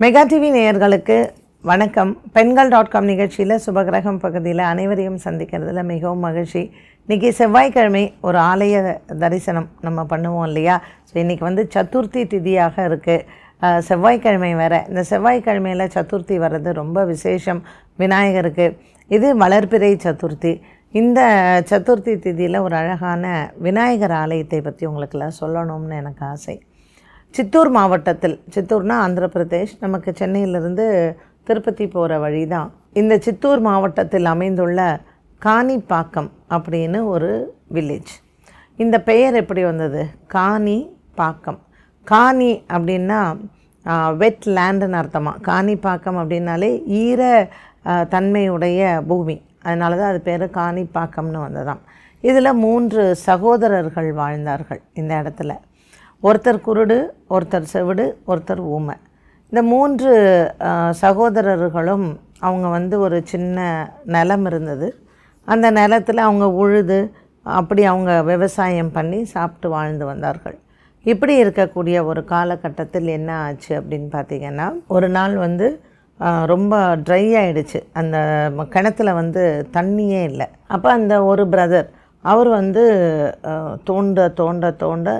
mega TV நேயர்களுக்கு வணக்கம் பெண்கள் டாட் காம் நிகழ்ச்சியில் சுபகிரகம் பகுதியில் அனைவரையும் சந்திக்கிறதுல மிகவும் மகிழ்ச்சி இன்றைக்கி செவ்வாய்க்கிழமை ஒரு ஆலய தரிசனம் நம்ம பண்ணுவோம் இல்லையா ஸோ இன்றைக்கி வந்து சதுர்த்தி திதியாக இருக்குது செவ்வாய்க்கிழமை வர இந்த செவ்வாய்க்கிழமையில் சதுர்த்தி வர்றது ரொம்ப விசேஷம் விநாயகருக்கு இது வளர்ப்பிறை சதுர்த்தி இந்த சதுர்த்தி திதியில் ஒரு அழகான விநாயகர் ஆலயத்தை பற்றி உங்களுக்கெல்லாம் சொல்லணும்னு எனக்கு ஆசை சித்தூர் மாவட்டத்தில் சித்தூர்னா ஆந்திர பிரதேஷ் நமக்கு சென்னையிலிருந்து திருப்பதி போகிற வழி தான் இந்த சித்தூர் மாவட்டத்தில் அமைந்துள்ள காணிப்பாக்கம் அப்படின்னு ஒரு வில்லேஜ் இந்த பெயர் எப்படி வந்தது காணி பாக்கம் காணி அப்படின்னா வெட் லேண்டுன்னு அர்த்தமாக காணி பாக்கம் அப்படின்னாலே ஈர தன்மையுடைய பூமி அதனால தான் அது பேர் காணி பாக்கம்னு வந்ததாம் இதில் மூன்று சகோதரர்கள் வாழ்ந்தார்கள் இந்த இடத்துல ஒருத்தர் குருடு ஒருத்தர் செவிடு ஒருத்தர் ஊமை இந்த மூன்று சகோதரர்களும் அவங்க வந்து ஒரு சின்ன நிலம் இருந்தது அந்த நிலத்தில் அவங்க உழுது அப்படி அவங்க விவசாயம் பண்ணி சாப்பிட்டு வாழ்ந்து வந்தார்கள் இப்படி இருக்கக்கூடிய ஒரு காலகட்டத்தில் என்ன ஆச்சு அப்படின்னு பார்த்திங்கன்னா ஒரு நாள் வந்து ரொம்ப ட்ரை ஆகிடுச்சு அந்த கிணத்துல வந்து தண்ணியே இல்லை அப்போ அந்த ஒரு பிரதர் அவர் வந்து தோண்ட தோண்ட தோண்ட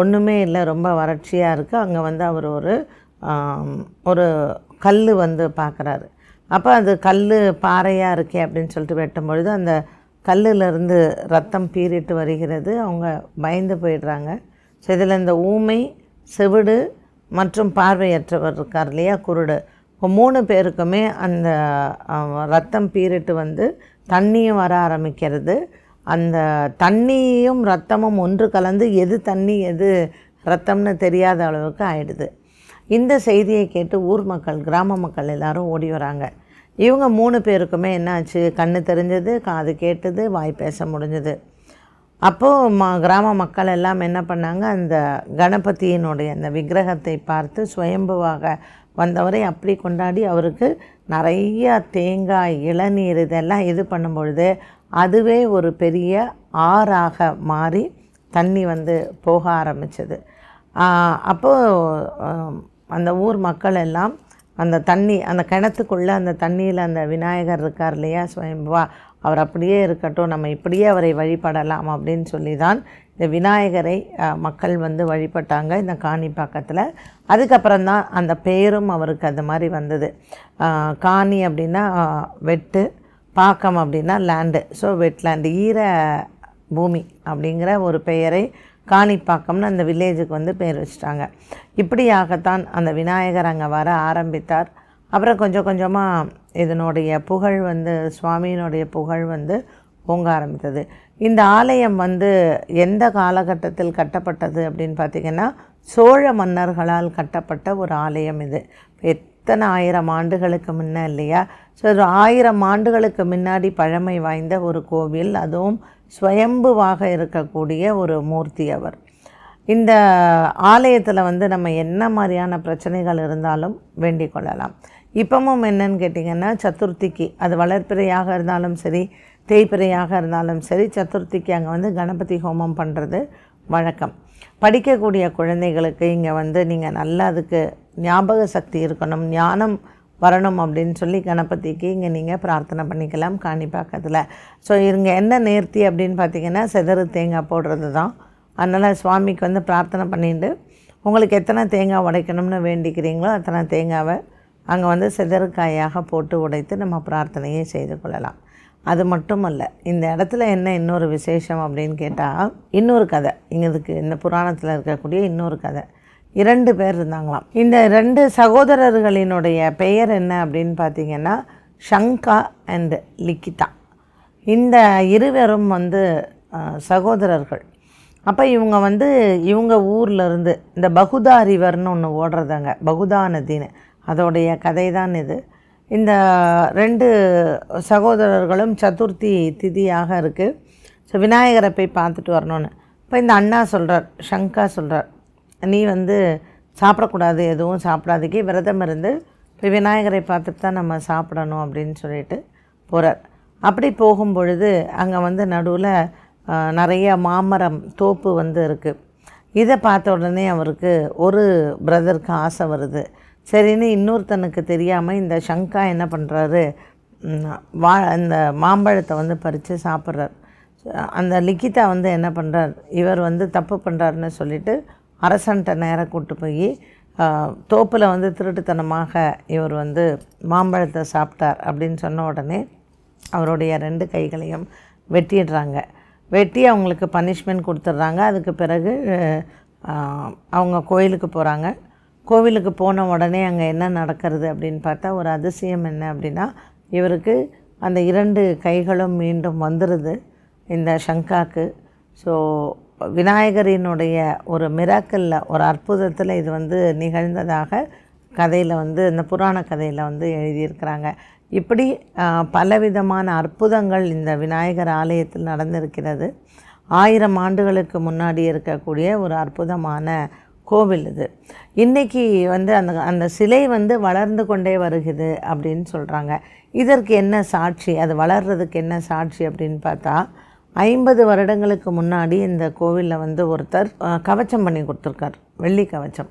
ஒன்றுமே இல்லை ரொம்ப வறட்சியாக இருக்குது அங்கே வந்து அவர் ஒரு ஒரு கல் வந்து பார்க்குறாரு அப்போ அது கல் பாறையாக இருக்கே அப்படின்னு சொல்லிட்டு வெட்டும் பொழுது அந்த கல்லிலிருந்து ரத்தம் பீறிட்டு வருகிறது அவங்க பயந்து போயிடுறாங்க ஸோ இதில் இந்த ஊமை செவிடு மற்றும் பார்வையற்றவர் இருக்கார் இல்லையா குருடு இப்போ மூணு பேருக்குமே அந்த ரத்தம் பீறிட்டு வந்து தண்ணியும் வர ஆரம்பிக்கிறது அந்த தண்ணியும் ரத்தமும் ஒன்று கலந்து எது தண்ணி எது ரத்தம்னு தெரியாத அளவுக்கு ஆயிடுது இந்த செய்தியை கேட்டு ஊர் மக்கள் கிராம மக்கள் எல்லாரும் ஓடி வராங்க இவங்க மூணு பேருக்குமே என்னாச்சு கண்ணு தெரிஞ்சது காது கேட்டது வாய் பேச முடிஞ்சது அப்போது ம கிராம மக்கள் எல்லாம் என்ன பண்ணாங்க அந்த கணபதியினுடைய அந்த விக்கிரகத்தை பார்த்து சுயம்புவாக வந்தவரை அப்படி கொண்டாடி அவருக்கு நிறையா தேங்காய் இளநீர் இதெல்லாம் இது பண்ணும்பொழுது அதுவே ஒரு பெரிய ஆறாக மாறி தண்ணி வந்து போக ஆரம்பித்தது அப்போது அந்த ஊர் மக்கள் எல்லாம் அந்த தண்ணி அந்த கிணத்துக்குள்ளே அந்த தண்ணியில் அந்த விநாயகர் இருக்கார் இல்லையா சுயம்பா அவர் அப்படியே இருக்கட்டும் நம்ம இப்படியே அவரை வழிபடலாம் அப்படின்னு சொல்லி தான் இந்த விநாயகரை மக்கள் வந்து வழிபட்டாங்க இந்த காணி அதுக்கப்புறம் தான் அந்த பேரும் அவருக்கு அது மாதிரி வந்தது காணி அப்படின்னா வெட்டு பாக்கம் அப்படின்னா லேண்டு ஸோ வெட்லேண்டு ஈர பூமி அப்படிங்கிற ஒரு பெயரை காணிப்பாக்கம்னு அந்த வில்லேஜுக்கு வந்து பேர் வச்சிட்டாங்க இப்படியாகத்தான் அந்த விநாயகர் அங்கே வர ஆரம்பித்தார் அப்புறம் கொஞ்சம் கொஞ்சமாக இதனுடைய புகழ் வந்து சுவாமியினுடைய புகழ் வந்து ஓங்க ஆரம்பித்தது இந்த ஆலயம் வந்து எந்த காலகட்டத்தில் கட்டப்பட்டது அப்படின்னு பார்த்திங்கன்னா சோழ மன்னர்களால் கட்டப்பட்ட ஒரு ஆலயம் இது இத்தனை ஆயிரம் ஆண்டுகளுக்கு முன்ன இல்லையா ஸோ ஒரு ஆயிரம் ஆண்டுகளுக்கு முன்னாடி பழமை வாய்ந்த ஒரு கோவில் அதுவும் ஸ்வயம்புவாக இருக்கக்கூடிய ஒரு மூர்த்தி அவர் இந்த ஆலயத்தில் வந்து நம்ம என்ன மாதிரியான பிரச்சனைகள் இருந்தாலும் வேண்டிக் கொள்ளலாம் இப்பமும் என்னன்னு கேட்டிங்கன்னா சதுர்த்திக்கு அது வளர்ப்பிறையாக இருந்தாலும் சரி தேய்ப்பிறையாக இருந்தாலும் சரி சதுர்த்திக்கு அங்கே வந்து கணபதி ஹோமம் பண்ணுறது வழக்கம் படிக்கக்கூடிய குழந்தைகளுக்கு இங்கே வந்து நீங்கள் நல்லா அதுக்கு ஞாபக சக்தி இருக்கணும் ஞானம் வரணும் அப்படின்னு சொல்லி கணபதிக்கு இங்கே நீங்கள் பிரார்த்தனை பண்ணிக்கலாம் காணிப்பாக்கத்தில் ஸோ இவங்க என்ன நேர்த்தி அப்படின்னு பார்த்தீங்கன்னா செதறு தேங்காய் போடுறது தான் அதனால் சுவாமிக்கு வந்து பிரார்த்தனை பண்ணிட்டு உங்களுக்கு எத்தனை தேங்காய் உடைக்கணும்னு வேண்டிக்கிறீங்களோ அத்தனை தேங்காவை அங்கே வந்து செதறுக்காயாக போட்டு உடைத்து நம்ம பிரார்த்தனையே செய்து கொள்ளலாம் அது மட்டும் அல்ல இந்த இடத்துல என்ன இன்னொரு விசேஷம் அப்படின்னு கேட்டால் இன்னொரு கதை இங்கதுக்கு இந்த புராணத்தில் இருக்கக்கூடிய இன்னொரு கதை இரண்டு பேர் இருந்தாங்களாம் இந்த ரெண்டு சகோதரர்களினுடைய பெயர் என்ன அப்படின்னு பார்த்தீங்கன்னா ஷங்கா அண்டு லிக்கிதா இந்த இருவரும் வந்து சகோதரர்கள் அப்போ இவங்க வந்து இவங்க ஊர்லேருந்து இந்த பகுதா ரிவர்னு ஒன்று ஓடுறதாங்க பகுதா நதின்னு அதோடைய கதை தான் இது இந்த ரெண்டு சகோதரர்களும் சதுர்த்தி திதியாக இருக்குது ஸோ விநாயகரை போய் பார்த்துட்டு வரணும்னு இப்போ இந்த அண்ணா சொல்கிறார் ஷங்கா சொல்கிறார் நீ வந்து சாப்பிடக்கூடாது எதுவும் சாப்பிடாதுக்கே விரதம் இருந்து இப்போ விநாயகரை பார்த்துட்டு தான் நம்ம சாப்பிடணும் அப்படின்னு சொல்லிட்டு போகிறார் அப்படி போகும் பொழுது அங்கே வந்து நடுவில் நிறைய மாமரம் தோப்பு வந்து இருக்குது இதை பார்த்த உடனே அவருக்கு ஒரு பிரதருக்கு ஆசை வருது சரின்னு இன்னொருத்தனுக்கு தெரியாமல் இந்த சங்கா என்ன பண்ணுறாரு வா அந்த மாம்பழத்தை வந்து பறித்து சாப்பிட்றார் அந்த லிக்கிதா வந்து என்ன பண்ணுறார் இவர் வந்து தப்பு பண்ணுறாருன்னு சொல்லிட்டு அரசன்ட்ட நேரம் கூட்டு போய் தோப்பில் வந்து திருட்டுத்தனமாக இவர் வந்து மாம்பழத்தை சாப்பிட்டார் அப்படின்னு சொன்ன உடனே அவருடைய ரெண்டு கைகளையும் வெட்டிடுறாங்க வெட்டி அவங்களுக்கு பனிஷ்மெண்ட் கொடுத்துட்றாங்க அதுக்கு பிறகு அவங்க கோயிலுக்கு போகிறாங்க கோவிலுக்கு போன உடனே அங்கே என்ன நடக்கிறது அப்படின்னு பார்த்தா ஒரு அதிசயம் என்ன அப்படின்னா இவருக்கு அந்த இரண்டு கைகளும் மீண்டும் வந்துடுது இந்த சங்காக்கு ஸோ விநாயகரினுடைய ஒரு மிராக்கல்ல ஒரு அற்புதத்தில் இது வந்து நிகழ்ந்ததாக கதையில் வந்து இந்த புராண கதையில் வந்து எழுதியிருக்கிறாங்க இப்படி பலவிதமான அற்புதங்கள் இந்த விநாயகர் ஆலயத்தில் நடந்திருக்கிறது ஆயிரம் ஆண்டுகளுக்கு முன்னாடி இருக்கக்கூடிய ஒரு அற்புதமான கோவில் இது இன்றைக்கி வந்து அந்த அந்த சிலை வந்து வளர்ந்து கொண்டே வருகிறது அப்படின்னு சொல்கிறாங்க இதற்கு என்ன சாட்சி அது வளர்கிறதுக்கு என்ன சாட்சி அப்படின்னு பார்த்தா ஐம்பது வருடங்களுக்கு முன்னாடி இந்த கோவிலில் வந்து ஒருத்தர் கவச்சம் பண்ணி கொடுத்துருக்கார் வெள்ளி கவச்சம்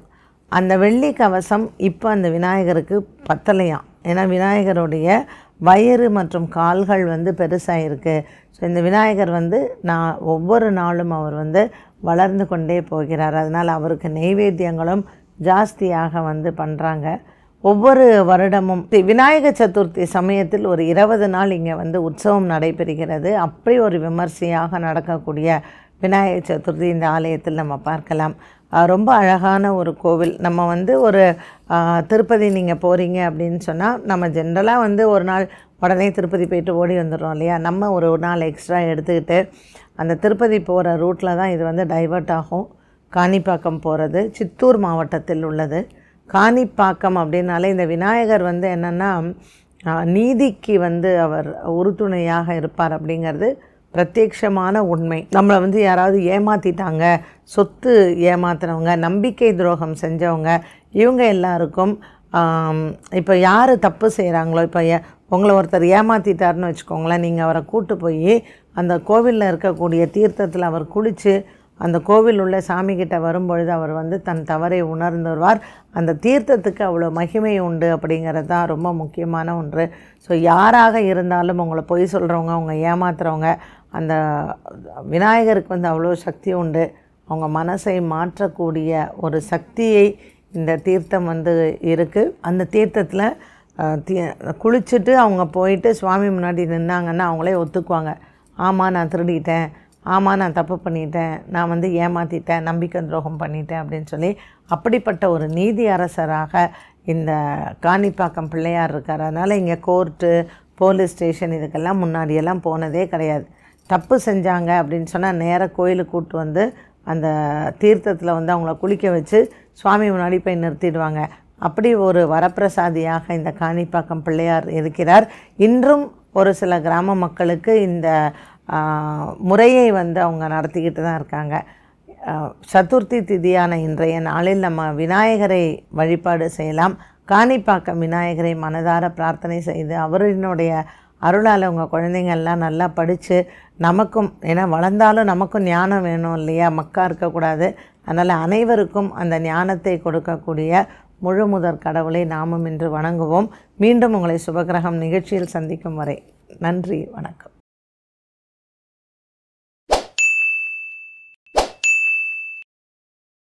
அந்த வெள்ளி கவசம் இப்போ அந்த விநாயகருக்கு பத்தலையாம் ஏன்னா விநாயகருடைய வயிறு மற்றும் கால்கள் வந்து பெருசாக இருக்குது ஸோ இந்த விநாயகர் வந்து நான் ஒவ்வொரு நாளும் அவர் வந்து வளர்ந்து கொண்டே போகிறார் அதனால் அவருக்கு நெய்வேத்தியங்களும் ஜாஸ்தியாக வந்து பண்ணுறாங்க ஒவ்வொரு வருடமும் விநாயக சதுர்த்தி சமயத்தில் ஒரு இருபது நாள் இங்கே வந்து உற்சவம் நடைபெறுகிறது அப்படி ஒரு விமர்சையாக நடக்கக்கூடிய விநாயக சதுர்த்தி இந்த ஆலயத்தில் நம்ம பார்க்கலாம் ரொம்ப அழகான ஒரு கோவில் நம்ம வந்து ஒரு திருப்பதி நீங்கள் போகிறீங்க அப்படின்னு சொன்னால் நம்ம ஜென்ரலாக வந்து ஒரு நாள் உடனே திருப்பதி போயிட்டு ஓடி வந்துடுறோம் இல்லையா நம்ம ஒரு நாள் எக்ஸ்ட்ரா எடுத்துக்கிட்டு அந்த திருப்பதி போகிற ரூட்டில் தான் இது வந்து டைவர்ட் ஆகும் காணிப்பாக்கம் போகிறது சித்தூர் மாவட்டத்தில் உள்ளது காணிப்பாக்கம் அப்படின்னாலே இந்த விநாயகர் வந்து என்னென்னா நீதிக்கு வந்து அவர் உறுதுணையாக இருப்பார் அப்படிங்கிறது பிரத்யக்ஷமான உண்மை நம்மளை வந்து யாராவது ஏமாற்றிட்டாங்க சொத்து ஏமாத்துறவங்க நம்பிக்கை துரோகம் செஞ்சவங்க இவங்க எல்லாருக்கும் இப்போ யார் தப்பு செய்கிறாங்களோ இப்போ உங்களை ஒருத்தர் ஏமாற்றிட்டாருன்னு வச்சுக்கோங்களேன் நீங்கள் அவரை கூட்டு போய் அந்த கோவிலில் இருக்கக்கூடிய தீர்த்தத்தில் அவர் குளித்து அந்த கோவில் உள்ள சாமிக்கிட்ட வரும்பொழுது அவர் வந்து தன் தவறை உணர்ந்துருவார் அந்த தீர்த்தத்துக்கு அவ்வளோ மகிமை உண்டு அப்படிங்கிறது தான் ரொம்ப முக்கியமான ஒன்று ஸோ யாராக இருந்தாலும் உங்களை பொய் சொல்கிறவங்க அவங்க ஏமாத்துறவங்க அந்த விநாயகருக்கு வந்து அவ்வளோ சக்தி உண்டு அவங்க மனசை மாற்றக்கூடிய ஒரு சக்தியை இந்த தீர்த்தம் வந்து இருக்குது அந்த தீர்த்தத்தில் தீ குளிச்சுட்டு அவங்க போயிட்டு சுவாமி முன்னாடி நின்னாங்கன்னா அவங்களே ஒத்துக்குவாங்க ஆமாம் நான் திருடிட்டேன் ஆமாம் நான் தப்பு பண்ணிட்டேன் நான் வந்து ஏமாற்றிட்டேன் நம்பிக்கை துரோகம் பண்ணிட்டேன் அப்படின்னு சொல்லி அப்படிப்பட்ட ஒரு நீதி அரசராக இந்த காணிப்பாக்கம் பிள்ளையார் இருக்கார் அதனால் இங்கே கோர்ட்டு போலீஸ் ஸ்டேஷன் இதுக்கெல்லாம் முன்னாடியெல்லாம் போனதே கிடையாது தப்பு செஞ்சாங்க அப்படின்னு சொன்னால் நேராக கோயிலுக்கு கூப்பிட்டு வந்து அந்த தீர்த்தத்தில் வந்து அவங்கள குளிக்க வச்சு சுவாமி முன்னாடி போய் நிறுத்திடுவாங்க அப்படி ஒரு வரப்பிரசாதியாக இந்த காணிப்பாக்கம் பிள்ளையார் இருக்கிறார் இன்றும் ஒரு சில கிராம மக்களுக்கு இந்த முறையை வந்து அவங்க நடத்திக்கிட்டு தான் இருக்காங்க சதுர்த்தி திதியான இன்றைய நாளில் நம்ம விநாயகரை வழிபாடு செய்யலாம் காணிப்பாக்கம் விநாயகரை மனதார பிரார்த்தனை செய்து அவரினுடைய அருளால் உங்கள் குழந்தைங்கள்லாம் நல்லா படித்து நமக்கும் ஏன்னா வளர்ந்தாலும் நமக்கும் ஞானம் வேணும் இல்லையா மக்கா இருக்கக்கூடாது அதனால் அனைவருக்கும் அந்த ஞானத்தை கொடுக்கக்கூடிய முழு முதற் கடவுளை நாமும் இன்று வணங்குவோம் மீண்டும் உங்களை சுபகிரகம் நிகழ்ச்சியில் சந்திக்கும் வரை நன்றி வணக்கம்